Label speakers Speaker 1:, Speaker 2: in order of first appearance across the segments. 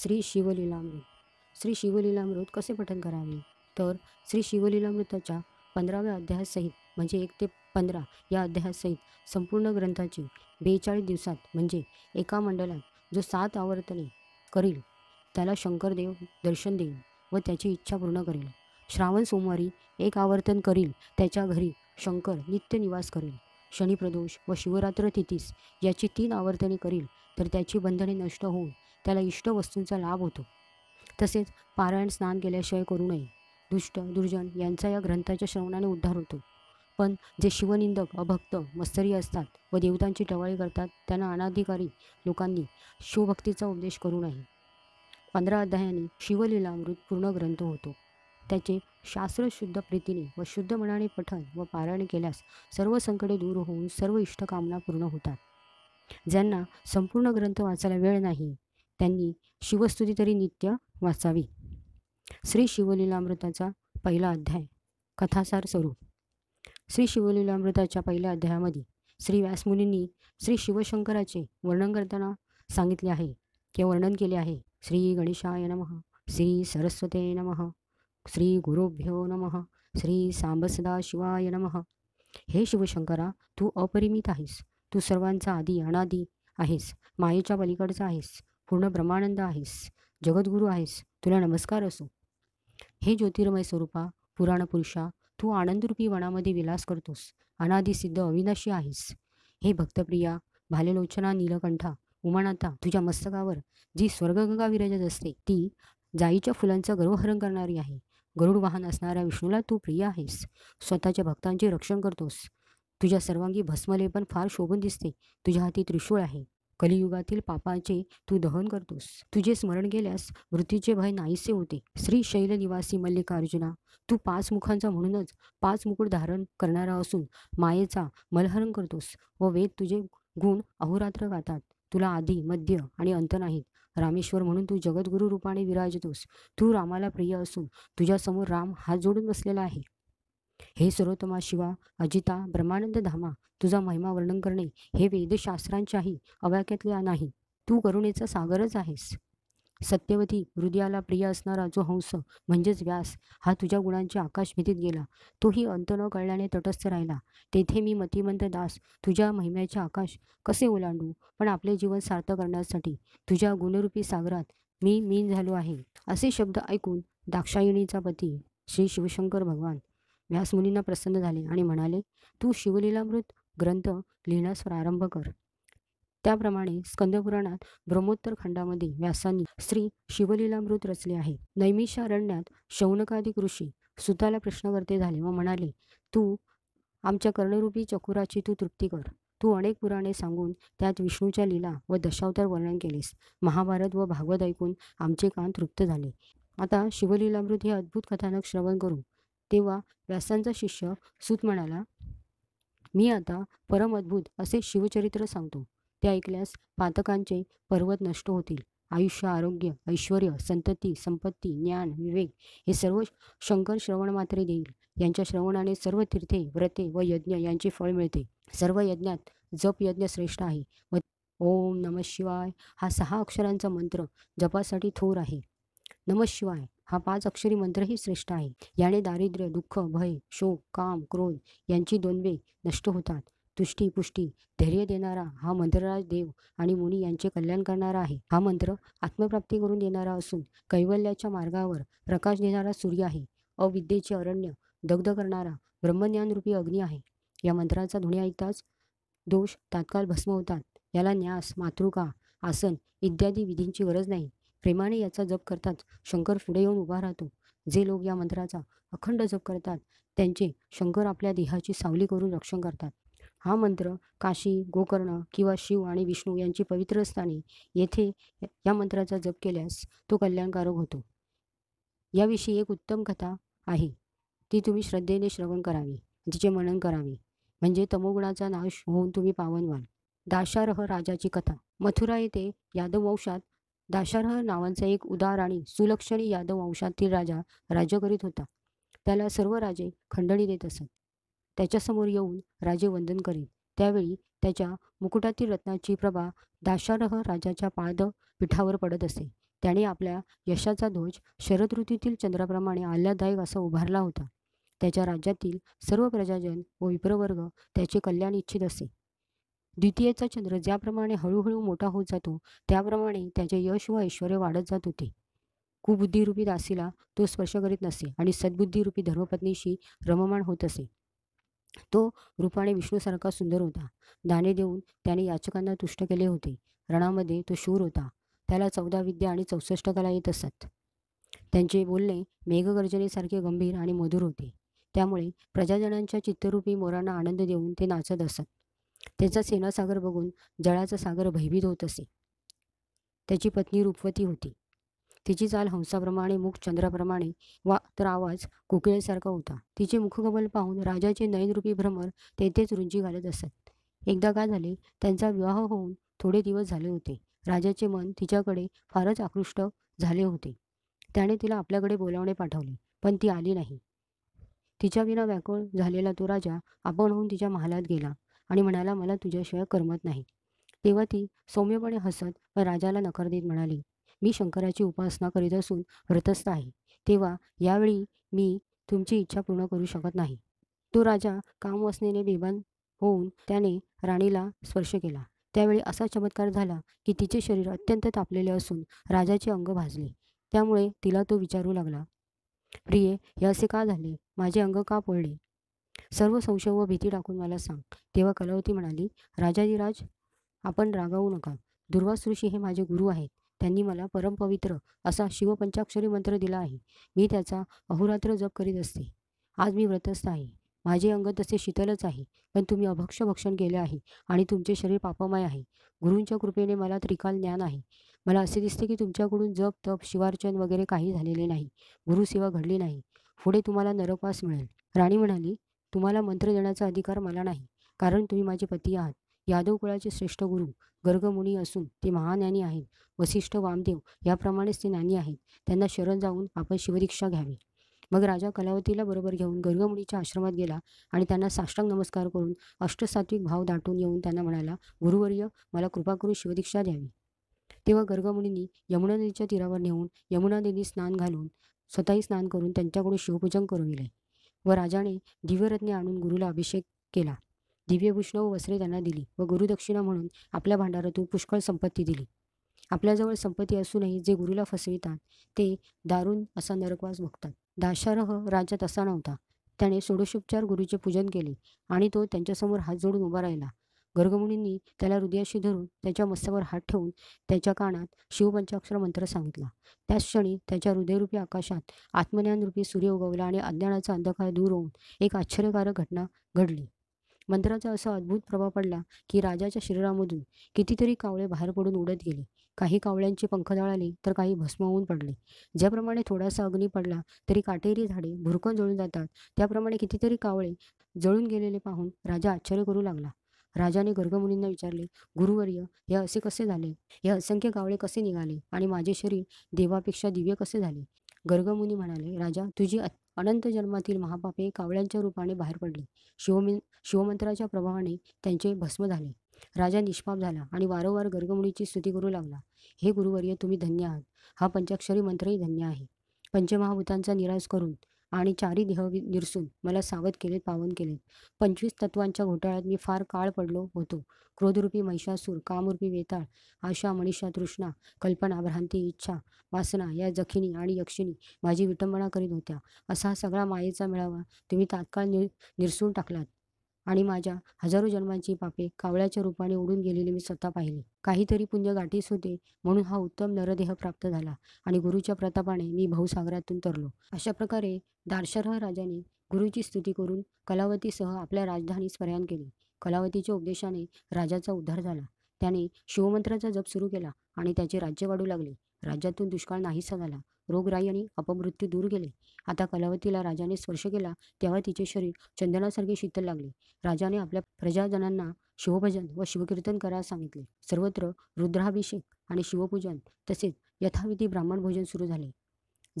Speaker 1: श्री शिवलीलामृत श्री शिवलीलामृत कसे पठन करावे तर श्री शिवलीलामृताच्या पंधराव्या अध्यायासहित म्हणजे एक ते पंधरा या अध्यायासहित संपूर्ण ग्रंथाची बेचाळीस दिवसात म्हणजे एका मंडळात जो सात आवर्तने करील त्याला शंकरदेव दर्शन देईल व त्याची इच्छा पूर्ण करेल श्रावण सोमवारी एक आवर्तन करील त्याच्या घरी शंकर नित्य निवास करेल शनिप्रदोष व शिवरात्र तिथीस याची तीन आवर्तने करील तर त्याची बंधने नष्ट होऊन त्याला इष्ट वस्तूंचा लाभ होतो तसेच पारायण स्नान केल्याशिवाय करू नये दुष्ट दुर्जन यांचा या ग्रंथाच्या श्रवणाने उद्धार होतो पण जे शिवनिंदक अभक्त मत्सरी असतात व देवतांची टवाळी करतात त्यांना अनाधिकारी लोकांनी शिवभक्तीचा उपदेश करू नये पंधरा अध्यायाने शिवलीलामृत पूर्ण ग्रंथ होतो त्याचे शास्त्रशुद्ध प्रीतीने व शुद्ध मनाने पठन व पारायण केल्यास सर्व संकटे दूर होऊन सर्व इष्टकामना पूर्ण होतात ज्यांना संपूर्ण ग्रंथ वाचायला वेळ नाही त्यांनी शिवस्तुती तरी नित्य वाचावी श्री शिवलीलामृताचा पहिला अध्याय कथासार स्वरूप श्री शिवलीलामृताच्या पहिल्या अध्यायामध्ये श्री व्यासमुनींनी श्री शिवशंकराचे वर्णन करताना सांगितले आहे किंवा वर्णन केले आहे श्री गणेशाय नम श्री सरस्वते नम श्री गुरुभ्यो नम श्री सांबसदा शिवाय नम हे शिवशंकरा तू अपरिमित आहेस तू सर्वांचा आधी अनादी आहेस मायेच्या पलीकडचा आहेस पूर्ण ब्रह्मानंद आहेस जगद्गुरू आहेस तुला नमस्कार असो हे ज्योतिर्मय स्वरूपा पुराण पुरुषा तू आनंदरूपी वनामध्ये विलास करतोस सिद्ध अविनाशी आहेस हे भक्तप्रिया भालेलोचना नीलकंठा उमानाता तुझ्या मस्तकावर जी स्वर्गगंगा विरजत असते ती जाईच्या फुलांचा गर्वहरण करणारी आहे गरुड वाहन असणाऱ्या विष्णूला तू प्रिय आहेस स्वतःच्या भक्तांचे रक्षण करतोस तुझ्या सर्वांगी भस्मले पण फार शोभून दिसते तुझ्या हाती त्रिशूळ आहे कलियुगातील पापाचे तू दहन करतोस तुझे स्मरण केल्यास मृत्यूचे भय नाहीसे होते श्री शैल निवासी मल्लिकार्जुना तू पाच मुखांचा म्हणूनच पाच मुकुट धारण करणारा असून मायेचा मलहरण करतोस व वेद तुझे गुण अहोरात्र गातात तुला आधी मध्य आणि अंत नाहीत रामेश्वर म्हणून तू जगद्गुरु रूपाने विराजतोस तू रामाला प्रिय असून तुझ्यासमोर राम हात जोडून बसलेला आहे हे सर्वोत्तमा शिवा अजिता ब्रह्मानंद धामा तुझा महिमा वर्णन करणे हे वेदशास्त्रांच्याही अवाक्यातले नाही तू करुणेचा सागरच आहेस सत्यवती हृदयाला प्रिय असणारा जो हंस म्हणजेच व्यास हा तुझ्या गुणांच्या भीतीत गेला तोही अंत न कळल्याने तटस्थ राहिला तेथे मी मतिमंत दास तुझ्या महिम्याचे आकाश कसे ओलांडू पण आपले जीवन सार्थ करण्यासाठी तुझ्या गुणरूपी सागरात मी मीन झालो आहे असे शब्द ऐकून दाक्षायणीचा पती श्री शिवशंकर भगवान व्यासमुनींना प्रसन्न झाले आणि म्हणाले तू शिवलीलामृत ग्रंथ लिहिण्यास प्रारंभ कर त्याप्रमाणे स्कंदपुराणात ब्रह्मोत्तर खंडामध्ये व्यासांनी स्त्री शिवलीलामृत रचले आहे नैमिषारण्यात शौनकादिक ऋषी सुताला प्रश्नकर्ते झाले व म्हणाले तू आमच्या कर्णरूपी चकुराची तू तृप्ती कर तू अनेक पुराणे सांगून त्यात विष्णूच्या लीला व दशावतार वर्णन केलेस महाभारत व भागवत ऐकून आमचे कान तृप्त झाले आता शिवलीलामृत हे अद्भुत कथानक श्रवण करू तेव्हा व्यासांचा शिष्य सूत म्हणाला मी आता परम अद्भुत असे शिवचरित्र सांगतो ते ऐकल्यास पातकांचे पर्वत नष्ट होतील आयुष्य आरोग्य ऐश्वर संतती संपत्ती ज्ञान विवेक हे सर्व शंकर श्रवण मात्र देईल यांच्या श्रवणाने सर्व तीर्थे व्रते व यज्ञ यांचे फळ मिळते सर्व यज्ञात जप यज्ञ श्रेष्ठ आहे व ओम नम शिवाय हा सहा अक्षरांचा मंत्र जपासाठी थोर आहे नम शिवाय हा पाच अक्षरी मंत्रही श्रेष्ठ आहे याने दारिद्र्य दुःख भय शोक काम क्रोध यांची द्वंद्वे नष्ट होतात तुष्टी पुष्टी धैर्य देणारा हा मंत्रराज देव आणि मुनी यांचे कल्याण करणारा आहे हा मंत्र आत्मप्राप्ती करून देणारा असून कैवल्याच्या मार्गावर प्रकाश देणारा सूर्य आहे अविद्येचे अरण्य दग्ध करणारा ब्रह्मज्ञानरूपी अग्नी आहे या मंत्राचा धुणे ऐकताच दोष तात्काळ भस्म होतात याला न्यास मातृका आसन इत्यादी विधींची गरज नाही प्रेमाने याचा जप करतात शंकर पुढे येऊन उभा राहतो जे लोक या मंत्राचा अखंड जप करतात त्यांचे शंकर आपल्या देहाची सावली करून रक्षण करतात हा मंत्र काशी गोकर्ण किंवा शिव आणि विष्णू यांची पवित्र स्थानी येथे या मंत्राचा जप केल्यास तो कल्याणकारक होतो याविषयी एक उत्तम कथा आहे ती तुम्ही श्रद्धेने श्रवण करावी तिचे मनन करावे म्हणजे तमोगुणाचा नाश होऊन तुम्ही पावन व्हाल दाशारह राजाची कथा मथुरा येथे यादव वंशात दाशरह नावांचा एक उदार आणि सुलक्षणी यादव वंशातील राजा राज्य करीत होता त्याला सर्व राजे खंडणी देत असत त्याच्यासमोर येऊन राजे वंदन करीत त्यावेळी त्याच्या मुकुटातील रत्नाची प्रभा दाशारह राजाच्या पाद पीठावर पडत असे त्याने आपल्या यशाचा ध्वज शरद ऋतूतील चंद्राप्रमाणे आल्हाददायक असा उभारला होता त्याच्या राज्यातील सर्व प्रजाजन व विप्रवर्ग त्याचे कल्याण इच्छित असे द्वितीयचा चंद्र ज्याप्रमाणे हळूहळू मोठा होत जातो त्याप्रमाणे त्याचे यश व ऐश्वर वाढत जात होते कुबुद्धीरूपी दासीला तो स्पर्श करीत नसे आणि सद्बुद्धिरूपी धर्मपत्नीशी रममाण होत असे तो रूपाने विष्णूसारखा सुंदर होता दाने देऊन त्याने याचकांना तुष्ट केले होते रणामध्ये तो शूर होता त्याला चौदा विद्या आणि चौसष्ट कला येत असत त्यांचे बोलणे मेघगर्जनेसारखे गंभीर आणि मधुर होते त्यामुळे प्रजाजनांच्या चित्तरूपी मोरांना आनंद देऊन ते नाचत असत त्यांचा सेनासागर बघून जळाचा सागर भयभीत होत असे त्याची पत्नी रूपवती होती तिची चाल हंसाप्रमाणे मुख चंद्राप्रमाणे वा तर आवाज कोकिळेसारखा होता तिचे मुखकमल पाहून राजाचे नयनरूपी भ्रमर तेथेच रुंजी घालत असत एकदा का झाले त्यांचा विवाह होऊन थोडे दिवस झाले होते राजाचे मन तिच्याकडे फारच आकृष्ट झाले होते त्याने तिला आपल्याकडे बोलावणे पाठवले पण ती आली नाही तिच्या विना व्याकुळ झालेला तो राजा आपण होऊन तिच्या महालात गेला आणि म्हणाला मला तुझ्याशिवाय करमत नाही तेव्हा ती सौम्यपणे हसत राजाला नकार देत म्हणाली मी शंकराची उपासना करीत असून व्रतस्थ आहे तेव्हा यावेळी मी तुमची इच्छा पूर्ण करू शकत नाही तो राजा कामवासनेने बेबान होऊन त्याने राणीला स्पर्श केला त्यावेळी असा चमत्कार झाला की तिचे शरीर अत्यंत तापलेले असून राजाचे अंग भाजले त्यामुळे तिला तो विचारू लागला प्रिये हे असे का झाले माझे अंग का पडले सर्व संशय व भीती टाकून मला सांग तेव्हा कलावती म्हणाली राजाधिराज आपण रागावू नका दुर्वास ऋषी हे माझे गुरु आहेत त्यांनी मला परमपवित्र असा शिवपंचाक्षरी मंत्र दिला आहे मी त्याचा अहोरात्र जप करीत असते आज मी व्रतस्थ आहे माझे अंग तसे शीतलच आहे पण तुम्ही अभक्ष भक्षण केले आहे आणि तुमचे शरीर पापमय आहे गुरूंच्या कृपेने मला त्रिकाल ज्ञान आहे मला असे दिसते की तुमच्याकडून जप तप शिवार्चन वगैरे काही झालेले नाही गुरुसेवा घडली नाही पुढे तुम्हाला नरकवास मिळेल राणी म्हणाली तुम्हाला मंत्र देण्याचा अधिकार मला नाही कारण तुम्ही माझे पती आहात यादव कुळाचे श्रेष्ठ गुरु गर्गमुनी असून ते महाज्ञानी आहेत वसिष्ठ वामदेव याप्रमाणेच ते ज्ञानी आहेत त्यांना शरण जाऊन आपण शिवदीक्षा घ्यावी मग राजा कलावतीला बरोबर घेऊन गर्गमुनीच्या आश्रमात गेला आणि त्यांना साष्टांग नमस्कार करून अष्टसात्विक भाव दाटून येऊन त्यांना म्हणाला गुरुवर्य मला कृपा करून शिवदीक्षा द्यावी तेव्हा गर्गमुनी यमुना नदीच्या तीरावर नेऊन यमुना नदीने स्नान घालून स्वतःही स्नान करून त्यांच्याकडून शिवपूजन करून दिले व राजाने दिव्यरत्ने आणून गुरुला अभिषेक केला दिव्यभूषण व वस्त्रे त्यांना दिली व गुरुदक्षिणा म्हणून आपल्या भांडारातून पुष्कळ संपत्ती दिली आपल्याजवळ संपत्ती असूनही जे गुरुला फसवितात ते दारुण असा नरकवास भोगतात दाशारह राज्यात असा नव्हता त्याने षोडशोपचार गुरुचे पूजन केले आणि तो त्यांच्यासमोर हात जोडून उभा राहिला गर्गमुनींनी त्याला हृदयाशी धरून त्याच्या मस्तकावर हात ठेवून त्याच्या कानात शिवपंचाक्षर मंत्र सांगितला त्याच क्षणी त्याच्या हृदयरूपी आकाशात आत्मज्ञानरूपी सूर्य उगवला आणि अज्ञानाचा अंधकार दूर होऊन एक आश्चर्यकारक घटना घडली मंत्राचा असा अद्भुत प्रभाव पडला की राजाच्या शरीरामधून कितीतरी कावळे बाहेर पडून उडत गेले काही कावळ्यांचे पंख दळाले तर काही भस्म होऊन पडले ज्याप्रमाणे थोडासा अग्नी पडला तरी काटेरी झाडे भुरकं जळून जातात त्याप्रमाणे कितीतरी कावळे जळून गेलेले पाहून राजा आश्चर्य करू लागला राजाने गर्गमुनींना विचारले गुरुवर्य हे असे कसे झाले हे असंख्य कावळे कसे निघाले आणि माझे शरीर देवापेक्षा दिव्य कसे झाले गर्गमुनी म्हणाले राजा तुझी अनंत जन्मातील महापापे कावळ्यांच्या रूपाने बाहेर पडले शिवमिन शिवमंत्राच्या प्रभावाने त्यांचे भस्म झाले राजा निष्पाप झाला आणि वारंवार गर्गमुनीची स्तुती करू लागला हे गुरुवर्य तुम्ही धन्य आहात हा पंचाक्षरी मंत्रही धन्य आहे पंचमहाभूतांचा निराश करून आणि चारी देह निरसून मला सावध केलेत पावन केलेत पंचवीस तत्वांच्या घोटाळ्यात मी फार काळ पडलो होतो क्रोधरूपी महिषासूर कामरूपी वेताळ आशा मनीषा तृष्णा कल्पना भ्रांती इच्छा वासना या जखिनी आणि यक्षिणी माझी विटंबना करीत होत्या असा सगळा मायेचा मेळावा तुम्ही तात्काळ निर निरसून टाकलात आणि माझ्या हजारो जन्मांची पापे कावळ्याच्या रूपाने उडून गेलेली मी स्वतः पाहिली काहीतरी पुण्य गाठीस होते म्हणून हा उत्तम नरदेह प्राप्त झाला आणि गुरुच्या प्रतापाने मी भाऊसागरातून तरलो अशा प्रकारे दारशरह राजाने गुरुची स्तुती करून कलावतीसह आपल्या राजधानीस प्रयाण केली कलावतीच्या उपदेशाने राजाचा उद्धार झाला त्याने शिवमंत्राचा जप सुरू केला आणि त्याचे राज्य वाढू लागले राज्यातून दुष्काळ नाहीसा झाला रोगराई आणि अपमृत्यू दूर गेले आता कलावतीला राजाने स्पर्श केला तेव्हा तिचे शरीर चंदनासारखे शीतल लागले राजाने आपल्या प्रजाजनांना शिवभजन व शिवकीर्तन करायला सांगितले सर्वत्र रुद्राभिषेक आणि शिवपूजन तसेच यथाविधी ब्राह्मण भोजन सुरू झाले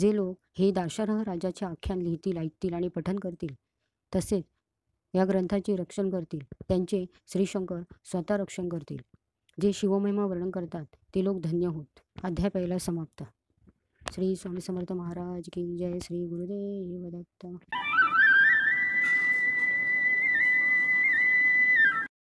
Speaker 1: जे लोक हे दाशारह राजाचे आख्यान लिहितील ऐकतील आणि पठन करतील तसेच या ग्रंथाचे रक्षण करतील त्यांचे श्रीशंकर स्वतः रक्षण करतील जे शिवमहिमा वर्णन करतात ते लोक धन्य होत अध्याय पहिला समाप्त श्री स्वामी समर्थ महाराज की जय श्री गुरुदेव दत्ता